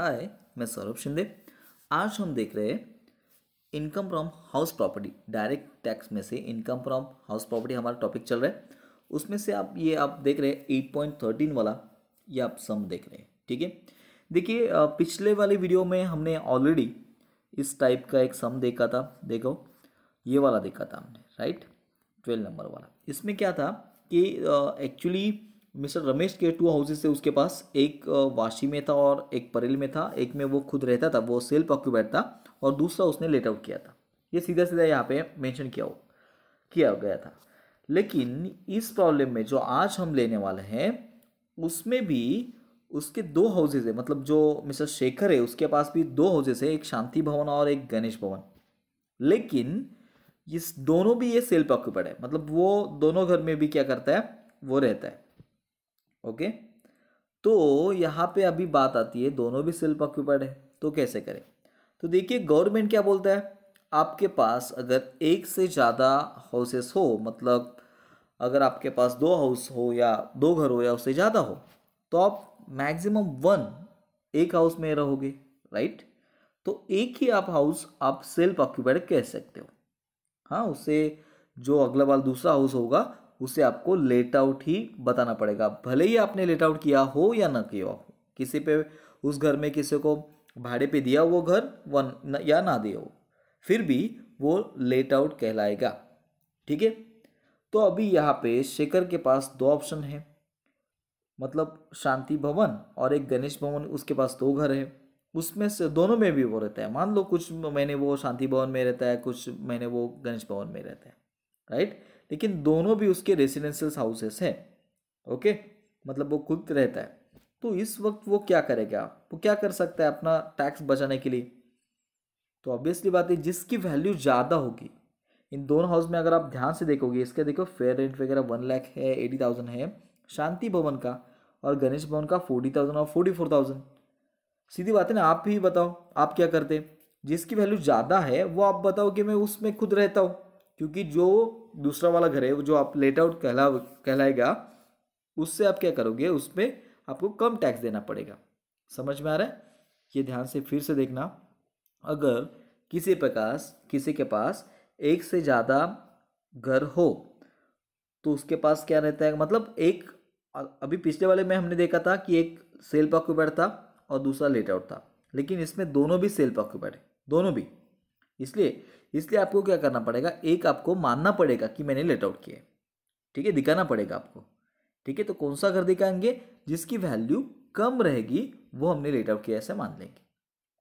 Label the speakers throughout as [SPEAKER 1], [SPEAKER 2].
[SPEAKER 1] हाय मैं सौरभ शिंदे आज हम देख रहे हैं income from house property direct tax में से इनकम फ्रॉम हाउस प्रॉपर्टी हमारा टॉपिक चल रहा है उसमें से आप ये आप देख रहे हैं एट पॉइंट थर्टीन वाला ये आप सम देख रहे हैं ठीक है देखिए पिछले वाले वीडियो में हमने ऑलरेडी इस टाइप का एक सम देखा था देखो ये वाला देखा था हमने राइट ट्वेल्व नंबर वाला इसमें क्या था कि एक्चुअली uh, मिस्टर रमेश के टू हाउसेज थे उसके पास एक वाशी में था और एक परेल में था एक में वो खुद रहता था वो सेल्फ ऑक्यूपाइड था और दूसरा उसने लेट आउट किया था ये सीधा सीधा यहाँ पे मेंशन किया हो किया गया था लेकिन इस प्रॉब्लम में जो आज हम लेने वाले हैं उसमें भी उसके दो हाउसेज है मतलब जो मिस्टर शेखर है उसके पास भी दो हाउसेज है एक शांति भवन और एक गणेश भवन लेकिन इस दोनों भी ये सेल्फ ऑक्यूपाइड है मतलब वो दोनों घर में भी क्या करता है वो रहता है ओके तो यहाँ पे अभी बात आती है दोनों भी सेल्फ ऑक्यूपाइड है तो कैसे करें तो देखिए गवर्नमेंट क्या बोलता है आपके पास अगर एक से ज़्यादा हाउसेस हो मतलब अगर आपके पास दो हाउस हो या दो घर हो या उससे ज़्यादा हो तो आप मैक्सिमम वन एक हाउस में रहोगे राइट तो एक ही आप हाउस आप सेल्फ ऑक्यूपाइड कह सकते हो हाँ उससे जो अगला बार दूसरा हाउस होगा उसे आपको लेट आउट ही बताना पड़ेगा भले ही आपने लेट आउट किया हो या ना किया हो किसी पे उस घर में किसी को भाड़े पे दिया वो घर वन न, या ना दिया हो फिर भी वो लेट आउट कहलाएगा ठीक है तो अभी यहाँ पे शेखर के पास दो ऑप्शन है मतलब शांति भवन और एक गणेश भवन उसके पास दो घर है उसमें से दोनों में भी वो रहता है मान लो कुछ महीने वो शांति भवन में रहता है कुछ महीने वो गणेश भवन में रहता है राइट लेकिन दोनों भी उसके रेसिडेंशियल हाउसेस हैं ओके मतलब वो खुद रहता है तो इस वक्त वो क्या करेगा वो क्या कर सकता है अपना टैक्स बचाने के लिए तो ऑब्वियसली बात है जिसकी वैल्यू ज़्यादा होगी इन दोनों हाउस में अगर आप ध्यान से देखोगे इसके देखो फेयर रेंट वगैरह वन लाख है एटी थाउजेंड है शांति भवन का और गणेश भवन का फोर्टी थाउजेंड और फोर्टी फोर थाउजेंड सीधी बात है ना आप भी बताओ आप क्या करते जिसकी वैल्यू ज़्यादा है वो आप बताओ कि मैं उसमें खुद रहता हूँ क्योंकि जो दूसरा वाला घर है वो जो आप लेट आउट कहला कहलाएगा उससे आप क्या करोगे उसमें आपको कम टैक्स देना पड़ेगा समझ में आ रहा है ये ध्यान से फिर से देखना अगर किसी प्रकाश किसी के पास एक से ज़्यादा घर हो तो उसके पास क्या रहता है मतलब एक अभी पिछले वाले में हमने देखा था कि एक सेल पर ऑक्यूपाइड था और दूसरा लेट आउट था लेकिन इसमें दोनों भी सेल पर ऑक्यूपाइड है दोनों भी इसलिए इसलिए आपको क्या करना पड़ेगा एक आपको मानना पड़ेगा कि मैंने लेट आउट किया ठीक है दिखाना पड़ेगा आपको ठीक है तो कौन सा घर दिखाएंगे जिसकी वैल्यू कम रहेगी वो हमने लेट आउट किया ऐसा मान लेंगे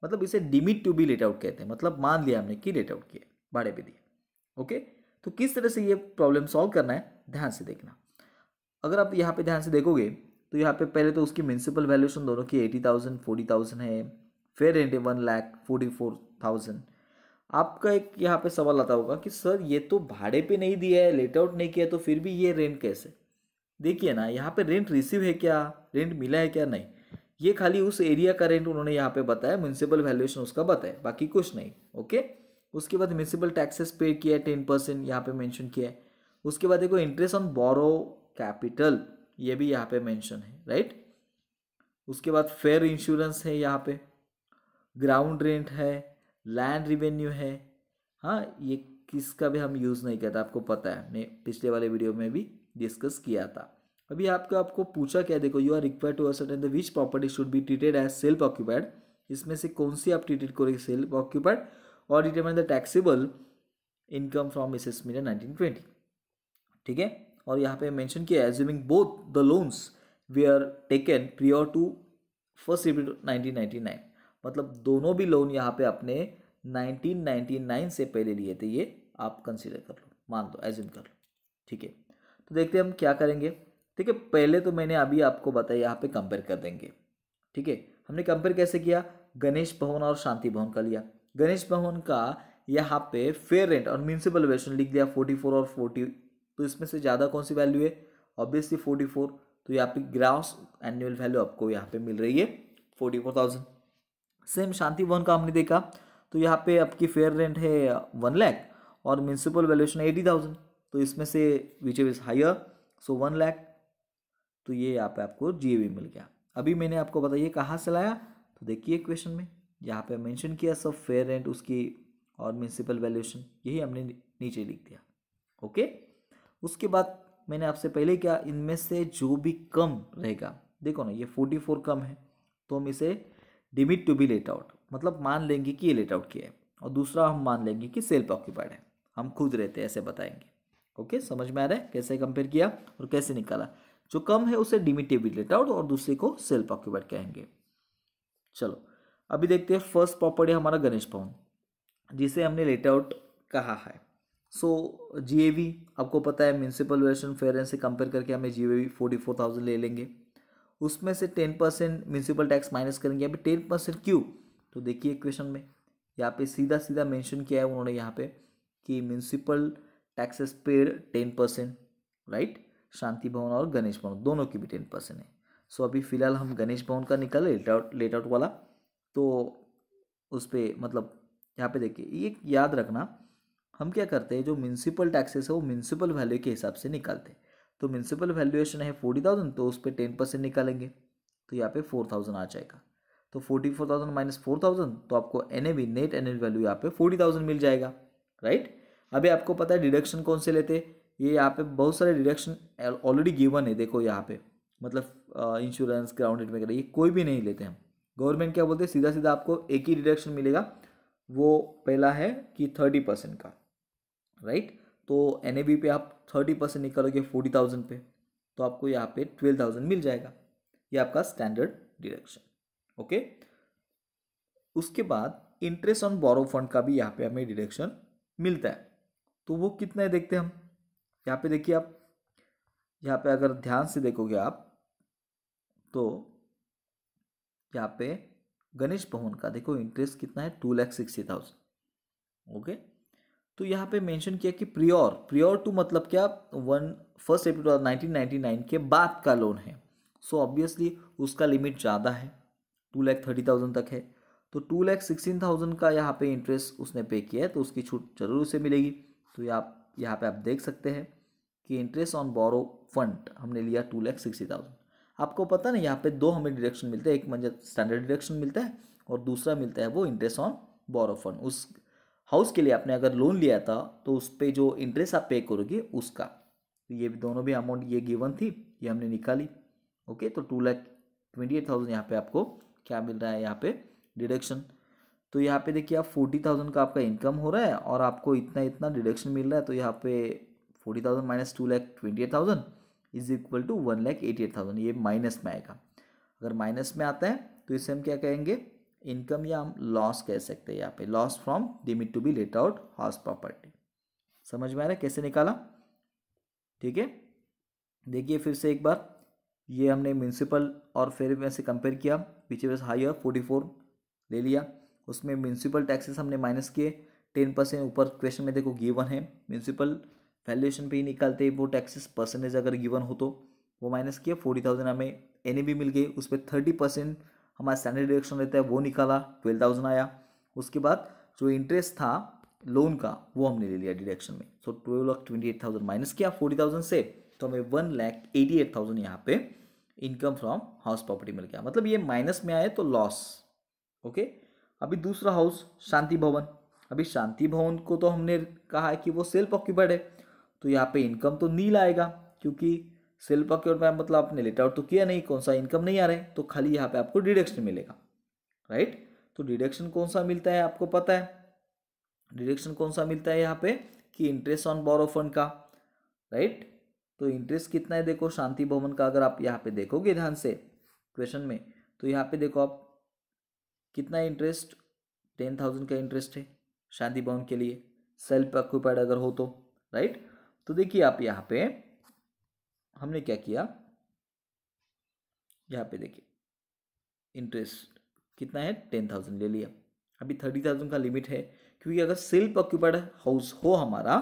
[SPEAKER 1] मतलब इसे deemed to be let out कहते हैं मतलब मान लिया हमने कि लेट आउट किया भाड़े पर दिया ओके तो किस तरह से ये प्रॉब्लम सॉल्व करना है ध्यान से देखना अगर आप यहाँ पे ध्यान से देखोगे तो यहाँ पे पहले तो उसकी म्यूनसिपल वैल्यूशन दोनों की एटी थाउजेंड फोर्टी थाउजेंड है fair rent one lakh forty four thousand आपका एक यहाँ पे सवाल आता होगा कि सर ये तो भाड़े पे नहीं दिया है लेट आउट नहीं किया तो फिर भी ये रेंट कैसे देखिए ना यहाँ पे रेंट रिसीव है क्या रेंट मिला है क्या नहीं ये खाली उस एरिया का रेंट उन्होंने यहाँ पे बताया म्यूनसिपल वैल्यूएशन उसका बताया बाकी कुछ नहीं ओके उसके बाद म्यूनसिपल टैक्सेस पे किया है टेन परसेंट यहाँ पर मैंशन किया है उसके बाद देखो इंटरेस्ट ऑन बोरो कैपिटल ये भी यहाँ पर मैंशन है राइट उसके बाद फेयर इंश्योरेंस है यहाँ पर ग्राउंड रेंट है लैंड रिवेन्यू है हाँ ये किसका भी हम यूज़ नहीं करते आपको पता है मैं पिछले वाले वीडियो में भी डिस्कस किया था अभी आपको आपको पूछा क्या देखो you are required to ascertain the which property should be treated as self occupied इसमें से कौन सी आप ट्रीटेड करोगे सेल्फ ऑक्यूपाइड और determine the taxable income from Mrs Media nineteen twenty ठीक है और यहाँ पे मेंशन किया assuming both the loans were taken prior to first nineteen ninety nine मतलब दोनों भी लोन यहाँ पे आपने 1999 से पहले लिए थे ये आप कंसिडर कर लो मान लो एज्यूम कर लो ठीक है तो देखते हैं हम क्या करेंगे ठीक है पहले तो मैंने अभी आपको बताया यहाँ पे कंपेयर कर देंगे ठीक है हमने कंपेयर कैसे किया गणेश भवन और शांति भवन का लिया गणेश भवन का यहाँ पे फेयर रेंट और म्यूनसिपल वैल्यूशन लिख दिया फोर्टी फोर और फोर्टी तो इसमें से ज़्यादा कौन सी वैल्यू है ऑब्वियसली फोर्टी फोर तो यहाँ पे ग्रास एनुअल वैल्यू आपको यहाँ पे मिल रही है forty four thousand same Shanti Bhawan का हमने देखा तो यहाँ पे आपकी फेयर रेंट है वन लैख और म्यूनसिपल वैल्यूशन एटी थाउजेंड तो इसमें से which is higher so one lakh तो ये यहाँ पे आपको जी मिल गया अभी मैंने आपको बताइए कहाँ से लाया तो देखिए क्वेश्चन में यहाँ पे मेंशन किया सब फेयर रेंट उसकी और म्यूनसिपल वैल्यूशन यही हमने नीचे लिख दिया ओके उसके बाद मैंने आपसे पहले क्या इनमें से जो भी कम रहेगा देखो ना ये फोर्टी फोर कम है तो हम इसे deemed to be let out मतलब मान लेंगे कि ये लेट आउट किया है और दूसरा हम मान लेंगे कि सेल्फ ऑक्यूपाइड है हम खुद रहते हैं ऐसे बताएंगे ओके समझ में आ रहा है कैसे कंपेयर किया और कैसे निकाला जो कम है उसे डिमिट बी लेट आउट और दूसरे को सेल्फ ऑक्यूपाइड कहेंगे चलो अभी देखते हैं फर्स्ट प्रॉपर्टी हमारा गणेश भवन जिसे हमने लेट आउट कहा है सो so, जी आपको पता है म्यूनसिपल वेस्टर्न फेयर से कंपेयर करके हमें G A V forty four thousand ले लेंगे उसमें से ten percent municipal tax minus करेंगे अभी टेन परसेंट क्यों तो देखिए क्वेश्चन में यहाँ पे सीधा सीधा मेंशन किया है उन्होंने यहाँ पे कि municipal taxes paid ten percent right Shanti Bhawan और गणेश भवन दोनों की भी टेन परसेंट है सो अभी फ़िलहाल हम गणेश भवन का निकाले लेट आउट लेट आउट वाला तो उस पर मतलब यहाँ पे देखिए ये याद रखना हम क्या करते हैं जो म्यूनसिपल टैक्सेस है वो म्यूनसिपल वैल्यू के हिसाब से निकालते हैं तो म्यूनसिपल वैल्यूएशन है फोर्टी थाउजेंड तो उस पर टेन परसेंट निकालेंगे तो यहाँ पे फोर थाउजेंड आ जाएगा तो forty four thousand minus four thousand तो आपको N A V net N A value यहाँ पे फोर्टी थाउजेंड मिल जाएगा राइट अभी आपको पता है डिडक्शन कौन से लेते ये यहाँ पे बहुत सारे डिडक्शन ऑलरेडी गिवन है देखो यहाँ पे मतलब इंश्योरेंस ग्राउंडेड वगैरह ये कोई भी नहीं लेते हम गवर्नमेंट क्या बोलते हैं सीधा सीधा आपको एक ही डिडक्शन मिलेगा वो पहला है कि थर्टी परसेंट का राइट तो एन पे आप थर्टी परसेंट निकालोगे फोर्टी थाउजेंड पे तो आपको यहाँ पे ट्वेल्व थाउजेंड मिल जाएगा ये आपका स्टैंडर्ड डिडक्शन ओके उसके बाद इंटरेस्ट ऑन बोरो फंड का भी यहाँ पे हमें डिडक्शन मिलता है तो वो कितना है देखते हैं हम यहाँ पे देखिए आप यहाँ पे अगर ध्यान से देखोगे आप तो यहाँ पे गणेश भवन का देखो इंटरेस्ट कितना है two lakh sixty thousand okay तो यहाँ पे मेंशन किया कि प्रियोर प्रियोर टू मतलब क्या one first April nineteen ninety nine के बाद का लोन है सो so ऑब्वियसली उसका लिमिट ज़्यादा है टू लैख थर्टी थाउजेंड तक है तो टू लैख सिक्सटीन थाउजेंड का यहाँ पे इंटरेस्ट उसने पे किया है तो उसकी छूट जरूर उसे मिलेगी तो ये आप यहाँ पर आप देख सकते हैं कि इंटरेस्ट ऑन बोरो फंड हमने लिया टू लैख सिक्सटी थाउजेंड आपको पता ना यहाँ पे दो हमें डिरेक्शन मिलते हैं एक मंजर स्टैंडर्ड डिडक्शन मिलता है और दूसरा मिलता है वो इंटरेस्ट ऑन बोरो फंड उस हाउस के लिए आपने अगर लोन लिया था तो उस पर जो इंटरेस्ट आप पे करोगे उसका तो ये दोनों भी अमाउंट ये गिवन थी ये हमने निकाली ओके तो two lakh twenty eight thousand यहाँ पर आपको क्या मिल रहा है यहाँ पे डिडक्शन तो यहाँ पे देखिए आप फोर्टी थाउजेंड का आपका इनकम हो रहा है और आपको इतना इतना डिडक्शन मिल रहा है तो यहाँ पे forty thousand minus two lakh twenty eight thousand is equal to one lakh eighty eight thousand ये माइनस में आएगा अगर माइनस में आता है तो इसे हम क्या कहेंगे इनकम या हम लॉस कह सकते हैं यहाँ पे loss from deemed to be let out house property समझ में आ रहा है कैसे निकाला ठीक है देखिए फिर से एक बार ये हमने म्यूनसिपल और फिर में से कंपेयर किया पीछे वैसे और फोर्टी फोर ले लिया उसमें म्यूनसिपल टैक्सेस हमने माइनस किए टेन परसेंट ऊपर क्वेश्चन में देखो गिवन है म्यूनसिपल वैल्यूएशन पे ही निकालते वो टैक्सेस परसेंटेज अगर गिवन हो तो वो माइनस किया फोर्टी थाउजेंड हमें एन मिल गई उस पर थर्टी परसेंट हमारा स्टैंडर्ड डिडक्शन रहता है वो निकाला ट्वेल्व थाउजेंड आया उसके बाद जो इंटरेस्ट था लोन का वो हमने ले लिया डिडक्शन में so twelve lakh twenty eight thousand minus किया फोर्टी थाउजेंड से तो हमें one lakh eighty eight thousand यहाँ पे इनकम फ्रॉम हाउस प्रॉपर्टी मिल गया मतलब ये माइनस में आए तो लॉस ओके अभी दूसरा हाउस शांति भवन अभी शांति भवन को तो हमने कहा है कि वो सेल्फ ऑक्यूपाइड है तो यहाँ पे इनकम तो नील आएगा क्योंकि सेल प्रक्योर में मतलब आपने लेट आउट तो किया नहीं कौन सा इनकम नहीं आ रहा है तो खाली यहाँ पे आपको डिडक्शन मिलेगा राइट तो डिडक्शन कौन सा मिलता है आपको पता है डिडक्शन कौन सा मिलता है यहाँ पे कि इंटरेस्ट ऑन बोरो फंड का राइट तो इंटरेस्ट कितना है देखो शांति भवन का अगर आप यहाँ पे देखोगे ध्यान से क्वेश्चन में तो यहाँ पे देखो आप कितना इंटरेस्ट टेन थाउजेंड का इंटरेस्ट है शांति भवन के लिए सेल्फ ऑक्यूपाइड अगर हो तो राइट तो देखिए आप यहाँ पे हमने क्या किया यहाँ पे देखिए इंटरेस्ट कितना है टेन थाउजेंड ले लिया अभी थर्टी थाउजेंड का लिमिट है क्योंकि अगर सेल्फ ऑक्यूपाइड हाउस हो हमारा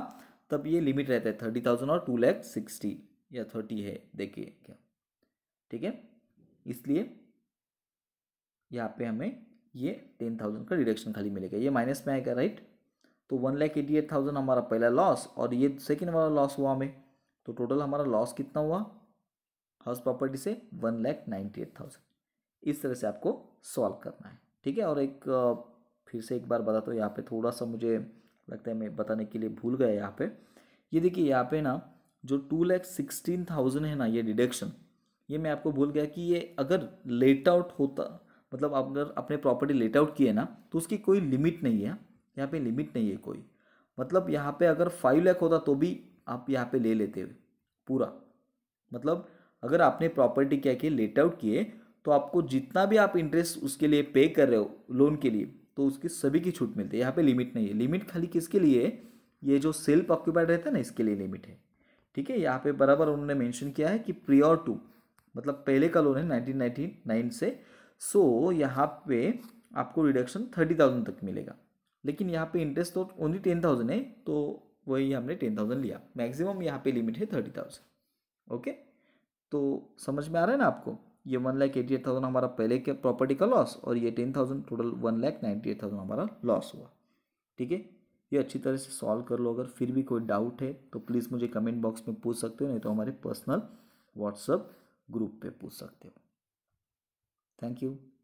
[SPEAKER 1] तब ये लिमिट रहता है थर्टी थाउजेंड और टू लैख सिक्सटी या थर्टी है देखिए क्या ठीक है इसलिए यहाँ पे हमें ये टेन थाउजेंड का डिडक्शन खाली मिलेगा ये माइनस में आएगा राइट तो one lakh eighty eight thousand हमारा पहला लॉस और ये सेकेंड वाला लॉस हुआ हमें तो टोटल हमारा लॉस कितना हुआ हाउस प्रॉपर्टी से one lakh ninety eight thousand इस तरह से आपको सॉल्व करना है ठीक है और एक फिर से एक बार बताता तो यहाँ पे थोड़ा सा मुझे लगता है मैं बताने के लिए भूल गया यहाँ पे ये देखिए यहाँ पे ना जो टू लैख सिक्सटीन थाउजेंड है ना ये डिडक्शन ये मैं आपको भूल गया कि ये अगर लेट आउट होता मतलब आप अगर अपने प्रॉपर्टी लेट आउट किए ना तो उसकी कोई लिमिट नहीं है यहाँ पर लिमिट नहीं है कोई मतलब यहाँ पे अगर फाइव लैख होता तो भी आप यहाँ पे ले लेते हो पूरा मतलब अगर आपने प्रॉपर्टी क्या किए लेट आउट किए तो आपको जितना भी आप इंटरेस्ट उसके लिए पे कर रहे हो लोन के लिए तो उसकी सभी की छूट मिलती है यहाँ पे लिमिट नहीं है लिमिट खाली किसके लिए ये जो सेल्फ ऑक्यूपाइड रहता है ना इसके लिए लिमिट है ठीक है यहाँ पे बराबर उन्होंने मेंशन किया है कि प्रियोर टू मतलब पहले का लोन है 1999 से सो so, यहाँ पे आपको रिडक्शन थर्टी थाउजेंड तक मिलेगा लेकिन यहाँ पे इंटरेस्ट तो ओनली टेन थाउजेंड है तो वही हमने टेन थाउजेंड लिया मैक्सिमम यहाँ पे लिमिट है थर्टी थाउजेंड ओके तो समझ में आ रहा है ना आपको ये one lakh eighty eight thousand हमारा पहले के प्रॉपर्टी का लॉस और ये ten thousand total one lakh ninety eight thousand हमारा लॉस हुआ ठीक है ये अच्छी तरह से सॉल्व कर लो अगर फिर भी कोई डाउट है तो प्लीज़ मुझे कमेंट बॉक्स में पूछ सकते हो नहीं तो हमारे पर्सनल व्हाट्सअप ग्रुप पे पूछ सकते हो थैंक यू